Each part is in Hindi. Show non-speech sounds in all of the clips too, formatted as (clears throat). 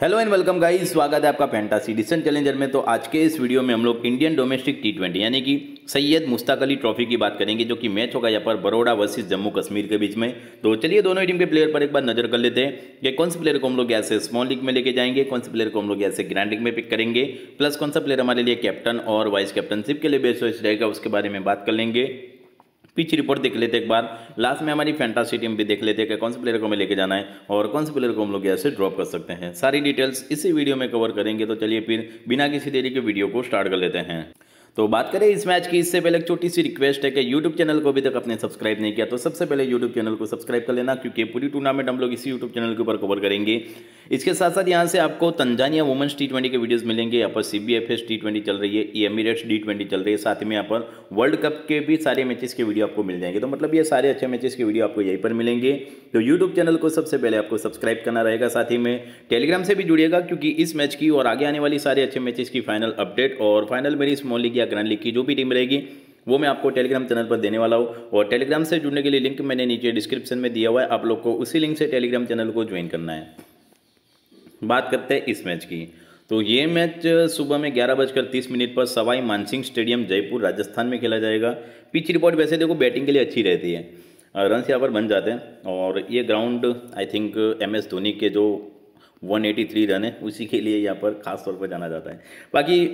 हेलो एंड वेलकम गाइस स्वागत है आपका फैंटासी डिसन चैलेंजर में तो आज के इस वीडियो में हम लोग इंडियन डोमेस्टिक टी ट्वेंटी यानी कि सैयद मुस्ताक अली ट्रॉफी की बात करेंगे जो कि मैच होगा यहाँ पर बड़ोड़ा वर्सेस जम्मू कश्मीर के बीच में तो चलिए दोनों टीम के प्लेयर पर एक बार नजर कर लेते हैं कि कौन से प्लेयर को हम लोग ऐसे स्मॉल लीग में लेके जाएंगे कौन से प्लेयर को हम लोग ऐसे ग्रैंड लीग में पिक करेंगे प्लस कौन सा प्लेयर हमारे लिए कैप्टन और वाइस कैप्टनशिप के लिए बेस्ट रहेगा उसके बारे में बात कर लेंगे पिच रिपोर्ट देख लेते एक बार लास्ट में हमारी फैंटासी टीम भी देख लेते हैं कि कौन से प्लेयर को हमें लेके जाना है और कौन से प्लेयर को हम लोग यहाँ से ड्रॉप कर सकते हैं सारी डिटेल्स इसी वीडियो में कवर करेंगे तो चलिए फिर बिना किसी देरी के वीडियो को स्टार्ट कर लेते हैं तो बात करें इस मैच की इससे पहले एक छोटी सी रिक्वेस्ट है कि यूट्यूब चैनल को अभी तक आपने सब्सक्राइब नहीं किया तो सबसे पहले YouTube चैनल को सब्सक्राइब कर लेना क्योंकि पूरी टूर्नामेंट हम लोग इसी यूट्यूब चैनल के ऊपर कवर करेंगे इसके साथ साथ यहाँ से आपको तंजानिया वुमेंस टी के वीडियोज़ मिलेंगे यहाँ पर C B F S T twenty चल रही है ई एमिरेट्स डी ट्वेंटी चल रही है साथ में यहाँ पर वर्ल्ड कप के भी सारे मैचेस के वीडियो आपको मिल जाएंगे तो मतलब ये सारे अच्छे मैचेस के वीडियो आपको यहीं पर मिलेंगे तो यूट्यूब चैनल को सबसे पहले आपको सब्सक्राइब करना रहेगा साथ ही में टेलीग्राम से भी जुड़िएगा क्योंकि इस मैच की और आगे आने वाली सारे अच्छे मैचेस की फाइनल अपडेट और फाइनल मेरी स्मॉल लीग या ग्रैंड लीग की जो भी टीम रहेगी वो मैं आपको टेलीग्राम चैनल पर देने वाला हूँ और टेलीग्राम से जुड़ने के लिए लिंक मैंने नीचे डिस्क्रिप्शन में दिया हुआ है आप लोग को उसी लिंक से टेलीग्राम चैनल को ज्वाइन करना है बात करते हैं इस मैच की तो ये मैच सुबह में ग्यारह बजकर तीस मिनट पर सवाई मानसिंह स्टेडियम जयपुर राजस्थान में खेला जाएगा पिच रिपोर्ट वैसे देखो बैटिंग के लिए अच्छी रहती है रन uh, यहाँ पर बन जाते हैं और ये ground I think M S Dhoni के जो 183 रन है उसी के लिए यहाँ पर खास तौर पर जाना जाता है बाकी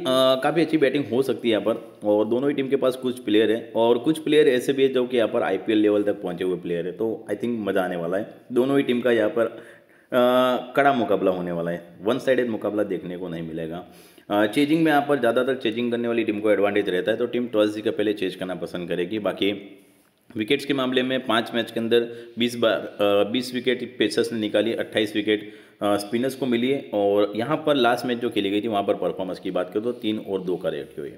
काफ़ी अच्छी बैटिंग हो सकती है यहाँ पर और दोनों ही टीम के पास कुछ प्लेयर हैं और कुछ प्लेयर ऐसे भी है जो कि यहाँ पर आईपीएल लेवल तक पहुँचे हुए प्लेयर है तो आई थिंक मज़ा आने वाला है दोनों ही टीम का यहाँ पर आ, कड़ा मुकाबला होने वाला है वन साइडेड मुकाबला देखने को नहीं मिलेगा चेजिंग में यहाँ पर ज़्यादातर चेजिंग करने वाली टीम को एडवांटेज रहता है तो टीम जी का पहले चेज करना पसंद करेगी बाकी विकेट्स के मामले में पाँच मैच के अंदर बीस बार बीस विकेट पेसर्स ने निकाली अट्ठाईस विकेट स्पिनर्स को मिली और यहाँ पर लास्ट मैच जो खेली गई थी वहाँ पर परफॉर्मेंस की बात करें तो तीन और दो का रेट हुई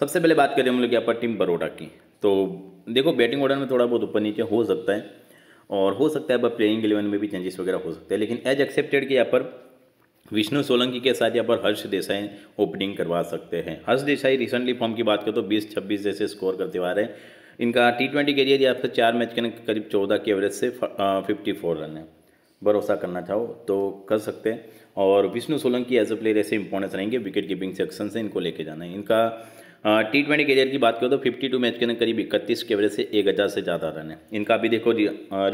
सबसे पहले बात करें हम लोग यहाँ पर टीम बड़ोडा की तो देखो बैटिंग ऑर्डर में थोड़ा बहुत ऊपर नीचे हो सकता है और हो सकता है अब प्लेइंग एलेवन में भी चेंजेस वगैरह हो सकते हैं लेकिन एज एक्सेप्टेड कि यहाँ पर विष्णु सोलंकी के साथ यहाँ पर हर्ष देसाई ओपनिंग करवा सकते हैं हर्ष देसाई रिसेंटली फॉर्म की बात करें तो बीस छब्बीस जैसे स्कोर करते हुए आ रहे हैं इनका टी ट्वेंटी करियर या फिर चार मैच के करीब चौदह के एवरेज से फिफ्टी फोर रन है भरोसा करना चाहो तो कर सकते हैं और Vishnu Solanki as a player ऐसे इंपॉर्टेंस रहेंगे विकेट कीपिंग सेक्शन से इनको लेके जाना है इनका टी ट्वेंटी करियर की बात करो तो फिफ्टी टू मैच के अंदर करीब इकतीस के एवरेज से एक हज़ार से ज़्यादा रन है इनका अभी देखो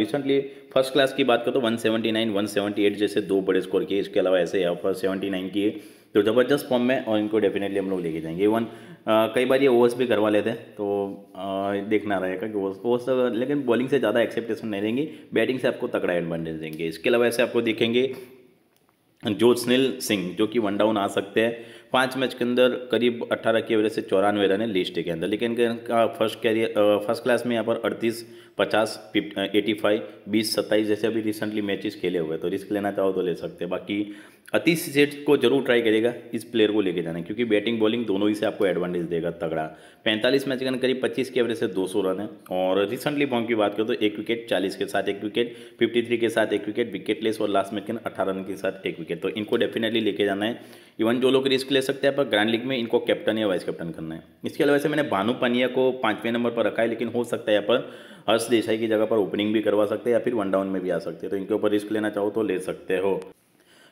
रिसेंटली फर्स्ट क्लास की बात करो तो one seventy nine one seventy eight जैसे दो बड़े स्कोर किए इसके अलावा ऐसे यहाँ सेवेंटी नाइन किए तो ज़बरदस्त फॉर्म में और इनको डेफिनेटली हम लोग लेके जाएंगे इवन कई बार ये ओवर्स भी करवा लेते हैं तो आ, देखना रहेगा कि ओवर्स ओवर्स तो, लेकिन बॉलिंग से ज़्यादा एक्सेप्टेशन नहीं देंगे बैटिंग से आपको तकड़ा एडवांटेज देंगे इसके अलावा ऐसे आपको देखेंगे जो स्निल सिंह जो कि वन डाउन आ सकते हैं पाँच मैच के अंदर करीब 18 की वजह से चौरानवे रन है लिस्ट के अंदर लेकिन इनका फर्स्ट कैरियर फर्स्ट क्लास में यहाँ पर अड़तीस पचास एटी फाइव बीस सत्ताईस जैसे अभी रिसेंटली मैचेस खेले हुए तो रिस्क लेना चाहो तो ले सकते हैं बाकी अतीश सेठ को जरूर ट्राई करेगा इस प्लेयर को लेके जाना क्योंकि बैटिंग बॉलिंग दोनों ही से आपको एडवांटेज देगा तगड़ा 45 मैच के करीब 25 के एवरेज से 200 रन है और रिसेंटली फॉर्म की बात करें तो एक विकेट 40 के साथ एक विकेट 53 के साथ एक विकेट विकेटलेस और लास्ट मैच के अठारह रन के साथ एक विकेट तो इनको डेफिनेटली लेके जाना है इवन जो लोग रिस्क ले सकते हैं पर ग्रैंड लीग में इनको कैप्टन या वाइस कैप्टन करना है इसके अलावा से मैंने भानु पानिया को पाँचवें नंबर पर रखा है लेकिन हो सकता है यहाँ पर हर्ष हर्ष देसाई की जगह पर ओपनिंग भी करवा सकते हैं या फिर वन डाउन में भी आ सकते हैं तो इनके ऊपर रिस्क लेना चाहो तो ले सकते हो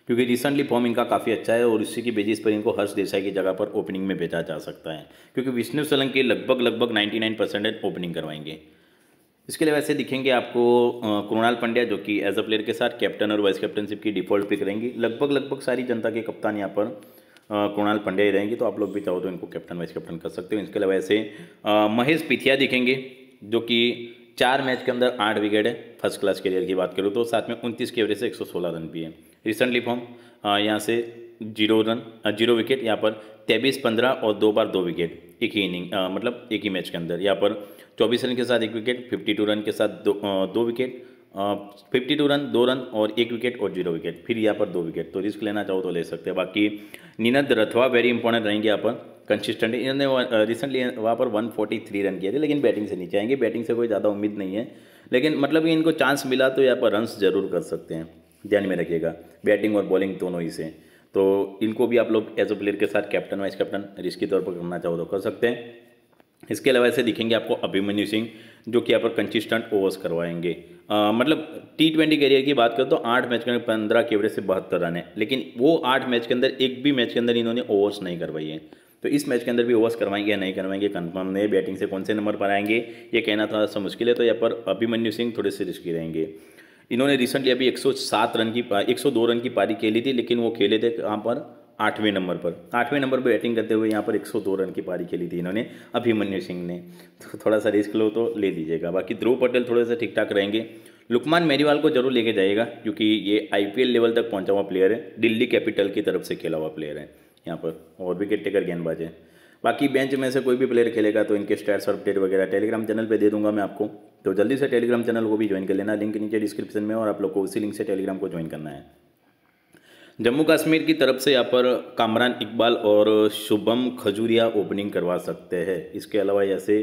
क्योंकि रिसेंटली फॉर्म इनका काफ़ी अच्छा है और इसी की बेसिस पर इनको हर्ष देसाई की जगह पर ओपनिंग में भेजा जा सकता है क्योंकि विष्णु सोलंकी लगभग लगभग नाइन्टी परसेंटेज ओपनिंग करवाएंगे इसके लिए वैसे दिखेंगे आपको कृणाल पंड्या जो कि एज अ प्लेयर के साथ कैप्टन और वाइस कैप्टनशिप की डिफॉल्ट पिक रहेंगी लगभग लगभग सारी जनता के कप्तान यहाँ पर कृणाल पंड्या ही रहेंगे तो आप लोग भी चाहो तो इनको कैप्टन वाइस कैप्टन कर सकते हो इसके अलावा ऐसे महेश पिथिया दिखेंगे जो कि चार मैच के अंदर आठ विकेट है फर्स्ट क्लास करियर की बात करूँ तो साथ में उनतीस की एवरेज से एक सौ सोलह रन भी है रिसेंटली फॉर्म यहाँ से जीरो रन जीरो विकेट यहाँ पर तेबीस पंद्रह और दो बार दो विकेट एक ही इनिंग मतलब एक ही मैच के अंदर यहाँ पर चौबीस रन के साथ एक विकेट फिफ्टी टू रन के साथ दो आ, दो विकेट फिफ्टी टू रन दो रन और एक विकेट और जीरो विकेट फिर यहाँ पर दो विकेट तो रिस्क लेना चाहो तो ले सकते हैं बाकी नीनद रथवा वेरी इंपॉर्टेंट रहेंगे यहाँ पर कंसिस्टेंट इन्होंने रिसेंटली वहाँ पर 143 रन किए थे लेकिन बैटिंग से नीचे आएंगे बैटिंग से कोई ज़्यादा उम्मीद नहीं है लेकिन मतलब कि इनको चांस मिला तो यहाँ पर रन जरूर कर सकते हैं ध्यान में रखिएगा बैटिंग और बॉलिंग दोनों ही से तो इनको भी आप लोग एज अ प्लेयर के साथ कैप्टन वाइस कैप्टन रिस्की तौर पर करना चाहो तो कर सकते हैं इसके अलावा ऐसे दिखेंगे आपको अभिमन्यु सिंह जो कि यहाँ पर कंसिस्टेंट ओवर्स करवाएंगे आ, मतलब टी ट्वेंटी करियर की बात करें तो आठ मैच के अंदर पंद्रह के एवरेज से बहत्तर रन है लेकिन वो आठ मैच के अंदर एक भी मैच के अंदर इन्होंने ओवर्स नहीं करवाई है तो इस मैच के अंदर भी ओवर्स करवाएंगे या नहीं करवाएंगे कन्फर्म नहीं बैटिंग से कौन से नंबर पर आएंगे ये कहना थोड़ा सा मुश्किल है तो यहाँ पर अभिमन्यु सिंह थोड़े से रिस्की रहेंगे इन्होंने रिसेंटली अभी 107 रन की 102 रन की पारी खेली थी लेकिन वो खेले थे यहाँ पर आठवें नंबर पर आठवें नंबर पर बैटिंग करते हुए यहाँ पर 102 रन की पारी खेली थी इन्होंने अभिमन्यु सिंह ने तो थोड़ा सा रिस्क लो तो ले लीजिएगा बाकी ध्रुव पटेल थोड़े से ठीक ठाक रहेंगे लुकमान मेरीवाल को जरूर लेके जाएगा क्योंकि ये आई लेवल तक पहुँचा हुआ प्लेयर है दिल्ली कैपिटल की तरफ से खेला हुआ प्लेयर है यहाँ पर और विकेट टेकर गेंदबाज है बाकी बेंच में से कोई भी प्लेयर खेलेगा तो इनके स्टैट्स और अपडेट वगैरह टेलीग्राम चैनल पे दे दूंगा मैं आपको तो जल्दी से टेलीग्राम चैनल को भी ज्वाइन कर लेना लिंक नीचे डिस्क्रिप्शन में और आप लोग को उसी लिंक से टेलीग्राम को ज्वाइन करना है जम्मू कश्मीर की तरफ से यहाँ पर कामरान इकबाल और शुभम खजूरिया ओपनिंग करवा सकते हैं इसके अलावा ऐसे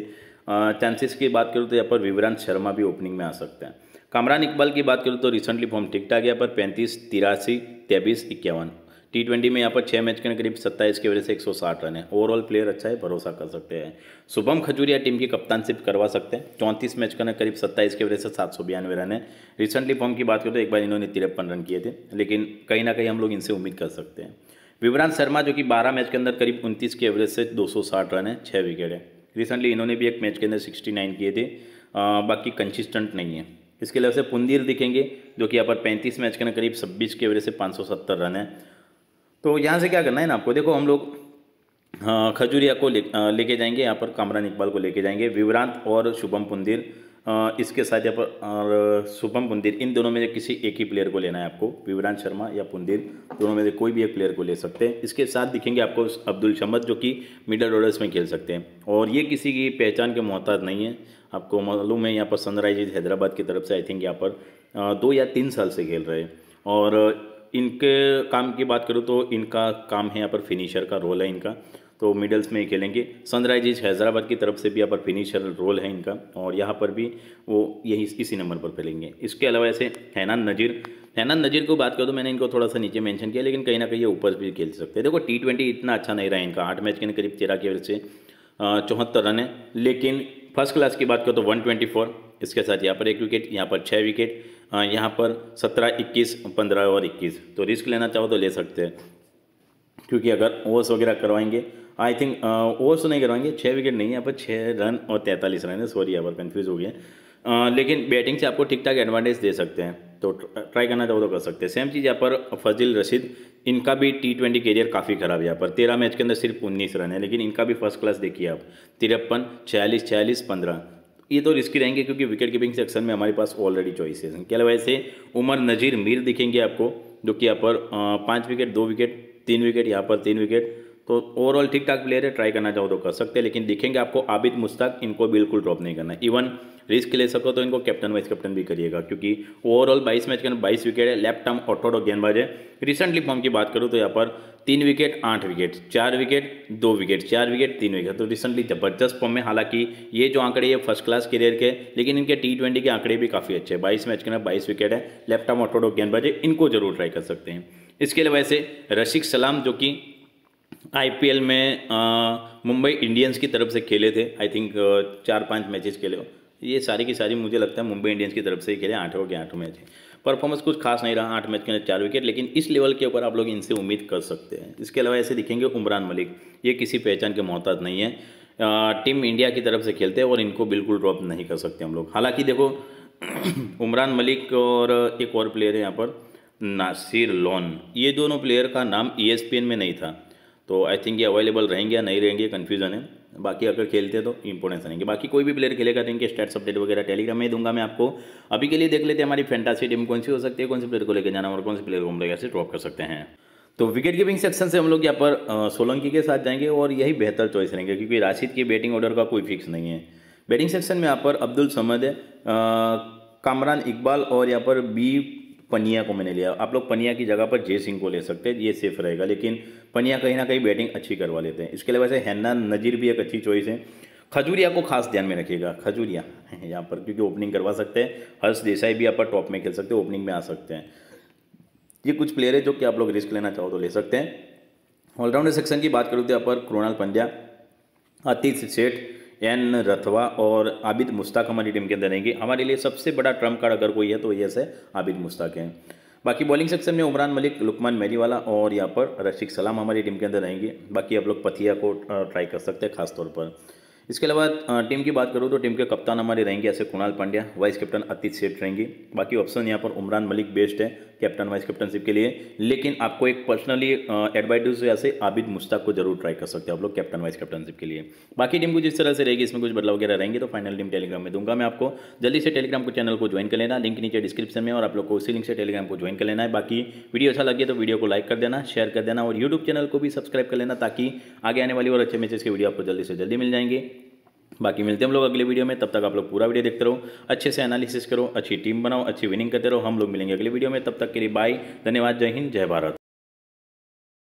चांसेस की बात करूँ तो यहाँ पर विवरान शर्मा भी ओपनिंग में आ सकते हैं कामरान इकबाल की बात करूँ तो रिसेंटली फॉर्म ठीक ठाक यहाँ पर पैंतीस तिरासी तेईस इक्यावन टी ट्वेंटी में यहाँ पर छः मैच के करीब सत्ताईस की एवरेज से एक सौ साठ रन है ओवरऑल प्लेयर अच्छा है भरोसा कर सकते हैं शुभम खजूरिया टीम की कप्तानशिप करवा सकते हैं चौंतीस मैच के करीब सत्ताईस की एवरेज से सात सौ बयानवे रन है रिसेंटली फॉर्म की बात करें तो एक बार इन्होंने तिरपन रन किए थे लेकिन कहीं ना कहीं हम लोग इनसे उम्मीद कर सकते हैं विवरान शर्मा जो कि बारह मैच के अंदर करीब उनतीस के एवरेज से साठ रन है छः विकेट है रिसेंटली इन्होंने भी एक मैच के अंदर नाइन किए थे बाकी कंसिस्टेंट नहीं है इसके अलावा से पुंदीर दिखेंगे जो कि यहाँ पर 35 मैच के अंदर करीब 26 के एवरेज से 570 रन है तो यहाँ से क्या करना है ना आपको देखो हम लोग हाँ, खजूरिया को ले लेके जाएंगे यहाँ पर कामरान इकबाल को लेके जाएंगे विवरांत और शुभम पुंदिर इसके साथ यहाँ पर और शुभम पुंदिर इन दोनों में से किसी एक ही प्लेयर को लेना है आपको विवरांत शर्मा या पुंदिर दोनों में से कोई भी एक प्लेयर को ले सकते हैं इसके साथ दिखेंगे आपको अब्दुल शमद जो कि मिडल ऑर्डर्स में खेल सकते हैं और ये किसी की पहचान के मोहताज नहीं है आपको मालूम है यहाँ पर सनराइजर्स हैदराबाद की तरफ से आई थिंक यहाँ पर दो या तीन साल से खेल रहे हैं और इनके काम की बात करूँ तो इनका काम है यहाँ पर फिनिशर का रोल है इनका तो मिडल्स में ही खेलेंगे सनराइजर्स हैदराबाद की तरफ से भी यहाँ पर फिनिशर रोल है इनका और यहाँ पर भी वो यही इसी नंबर पर खेलेंगे इसके अलावा ऐसे हैनान नज़ीर हैनान नज़ीर को बात करूँ तो मैंने इनको थोड़ा सा नीचे मेंशन किया लेकिन कहीं ना कहीं ये ऊपर भी खेल सकते हैं देखो टी ट्वेंटी इतना अच्छा नहीं रहा इनका आठ मैच के करीब तेरह की वजह से चौहत्तर रन है लेकिन फर्स्ट क्लास की बात करो तो वन ट्वेंटी फोर इसके साथ यहाँ पर एक विकेट यहाँ पर छः विकेट हाँ, यहाँ पर सत्रह इक्कीस पंद्रह और इक्कीस तो रिस्क लेना चाहो तो ले सकते हैं क्योंकि अगर ओवर्स वगैरह करवाएंगे आई थिंक ओवर्स नहीं करवाएंगे छः विकेट नहीं यहाँ पर छः रन और तैंतालीस रन है सॉरी यहाँ पर कन्फ्यूज हो गया लेकिन बैटिंग से आपको ठीक ठाक एडवांटेज दे सकते हैं तो ट्राई करना चाहो तो कर सकते हैं सेम चीज़ यहाँ पर फजील रशीद इनका भी टी ट्वेंटी करियर काफ़ी ख़राब है यहाँ पर तेरह मैच के अंदर सिर्फ उन्नीस रन है लेकिन इनका भी फर्स्ट क्लास देखिए आप तिरपन छियालीस छियालीस पंद्रह ये तो रिस्की रहेंगे क्योंकि विकेट कीपिंग सेक्शन में हमारे पास ऑलरेडी चॉइसेस हैं क्या वैसे उमर नज़ीर मीर दिखेंगे आपको जो कि यहाँ पर पाँच विकेट दो विकेट तीन विकेट यहाँ पर तीन विकेट तो ओवरऑल ठीक ठाक प्लेयर है ट्राई करना चाहो तो कर सकते हैं लेकिन दिखेंगे आपको आबिद मुश्ताक इनको बिल्कुल ड्रॉप नहीं करना इवन रिस्क ले सको तो इनको कैप्टन वाइस कैप्टन भी करिएगा क्योंकि ओवरऑल 22 मैच के अंदर 22 विकेट है लेफ्ट आर्म ऑटोडो गेंदबाज है रिसेंटली फॉर्म की बात करूँ तो यहाँ पर तीन विकेट आठ विकेट चार विकेट दो विकेट चार विकेट तीन विकेट तो रिसेंटली जबरदस्त फॉर्म में हालांकि ये जो आंकड़े है फर्स्ट क्लास करियर के लेकिन इनके टी ट्वेंटी के आंकड़े भी काफ़ी अच्छे हैं बाईस मैच के अंदर बाईस विकेट है लेफ्ट आर्म ऑटोडो गेंदबाज है इनको जरूर ट्राई कर सकते हैं इसके अलावा ऐसे रशिक सलाम जो कि आईपीएल में मुंबई इंडियंस की तरफ से खेले थे आई थिंक चार पांच मैचेस खेले हो ये सारी की सारी मुझे लगता है मुंबई इंडियंस की तरफ से ही खेले आठों के आठों मैच परफॉर्मेंस कुछ खास नहीं रहा आठ मैच के अंदर चार विकेट लेकिन इस लेवल के ऊपर आप लोग इनसे उम्मीद कर सकते हैं इसके अलावा ऐसे दिखेंगे उमरान मलिक ये किसी पहचान के मोहताज नहीं है टीम इंडिया की तरफ से खेलते हैं और इनको बिल्कुल ड्रॉप नहीं कर सकते हम लोग हालांकि देखो (clears throat) उमरान मलिक और एक और प्लेयर है यहाँ पर नासिर लोन ये दोनों प्लेयर का नाम ई e में नहीं था तो आई थिंक ये अवेलेबल रहेंगे या नहीं रहेंगे कन्फ्यूजन है बाकी अगर खेलते हैं तो इंपोर्टेंस रहेंगे बाकी कोई भी प्लेयर खेलेगा तो इनके स्टेट्स अपडेट वगैरह टेलीग्राम में दूंगा मैं आपको अभी के लिए देख लेते हैं हमारी फैंटासी टीम कौन सी हो सकती है कौन से प्लेयर को लेकर जाना और कौन से प्लेयर को हम लोग ऐसे ड्रॉप कर सकते हैं तो विकेट कीपिंग सेक्शन से हम लोग यहाँ पर सोलंकी के साथ जाएंगे और यही बेहतर चॉइस रहेंगे क्योंकि राशिद की बैटिंग ऑर्डर का कोई फिक्स नहीं है बैटिंग सेक्शन में यहाँ पर अब्दुल समद कामरान इकबाल और यहाँ पर बी पनिया को मैंने लिया आप लोग पनिया की जगह पर जय सिंह को ले सकते हैं ये सेफ रहेगा लेकिन पनिया कहीं ना कहीं बैटिंग अच्छी करवा लेते हैं इसके अलावा वैसे हैन्ना नज़ीर भी एक अच्छी चॉइस है खजूरिया को खास ध्यान में रखिएगा खजूरिया यहाँ पर क्योंकि ओपनिंग करवा सकते हैं हर्ष देसाई भी यहाँ पर टॉप में खेल सकते हैं ओपनिंग में आ सकते हैं ये कुछ प्लेयर है जो कि आप लोग रिस्क लेना चाहो तो ले सकते हैं ऑलराउंडर सेक्शन की बात करूँ तो यहाँ पर कृणाल पंड्या आतिश सेठ एन रथवा और आबिद मुश्ताक हमारी टीम के अंदर रहेंगे हमारे लिए सबसे बड़ा ट्रम्प कार्ड अगर कोई है तो यस है आबिद मुश्ताक है बाकी बॉलिंग सेक्शन में उमरान मलिक लुकमान मेरीवाला और यहाँ पर रशिक सलाम हमारी टीम के अंदर रहेंगे बाकी आप लोग पथिया को ट्राई कर सकते हैं खासतौर पर इसके अलावा टीम की बात करूँ तो टीम के कप्तान हमारे रहेंगे ऐसे कुणाल पांड्या वाइस कैप्टन अतीत सेठ रहेंगे बाकी ऑप्शन यहाँ पर उमरान मलिक बेस्ट है कैप्टन वाइस कैप्टनशिप के लिए लेकिन आपको एक पर्सनली एडवाइज या से आबिद मुश्ताक को जरूर ट्राई कर सकते हैं आप लोग कैप्टन वाइस कैप्टनशिप के लिए बाकी टीम को जिस तरह से रहेगी इसमें कुछ बदलाव वगैरह रहेंगे तो फाइनल टीम टेलीग्राम में दूंगा मैं आपको जल्दी से टेलीग्राम को चैनल को ज्वाइन कर लेना लिंक नीचे डिस्क्रिप्शन में और आप लोग को उसी लिंक से टेलीग्राम को ज्वाइन कर लेना है बाकी वीडियो अच्छा लगे तो वीडियो को लाइक कर देना शेयर कर देना और यूट्यूब चैनल को भी सब्सक्राइब कर लेना ताकि आगे आने वाली और अच्छे मैसेज के वीडियो आपको जल्दी से जल्दी मिल जाएंगे बाकी मिलते हैं हम लोग अगले वीडियो में तब तक आप लोग पूरा वीडियो देखते रहो अच्छे से एनालिसिस करो अच्छी टीम बनाओ अच्छी विनिंग करते रहो हम लोग मिलेंगे अगले वीडियो में तब तक के लिए बाय धन्यवाद जय हिंद जय भारत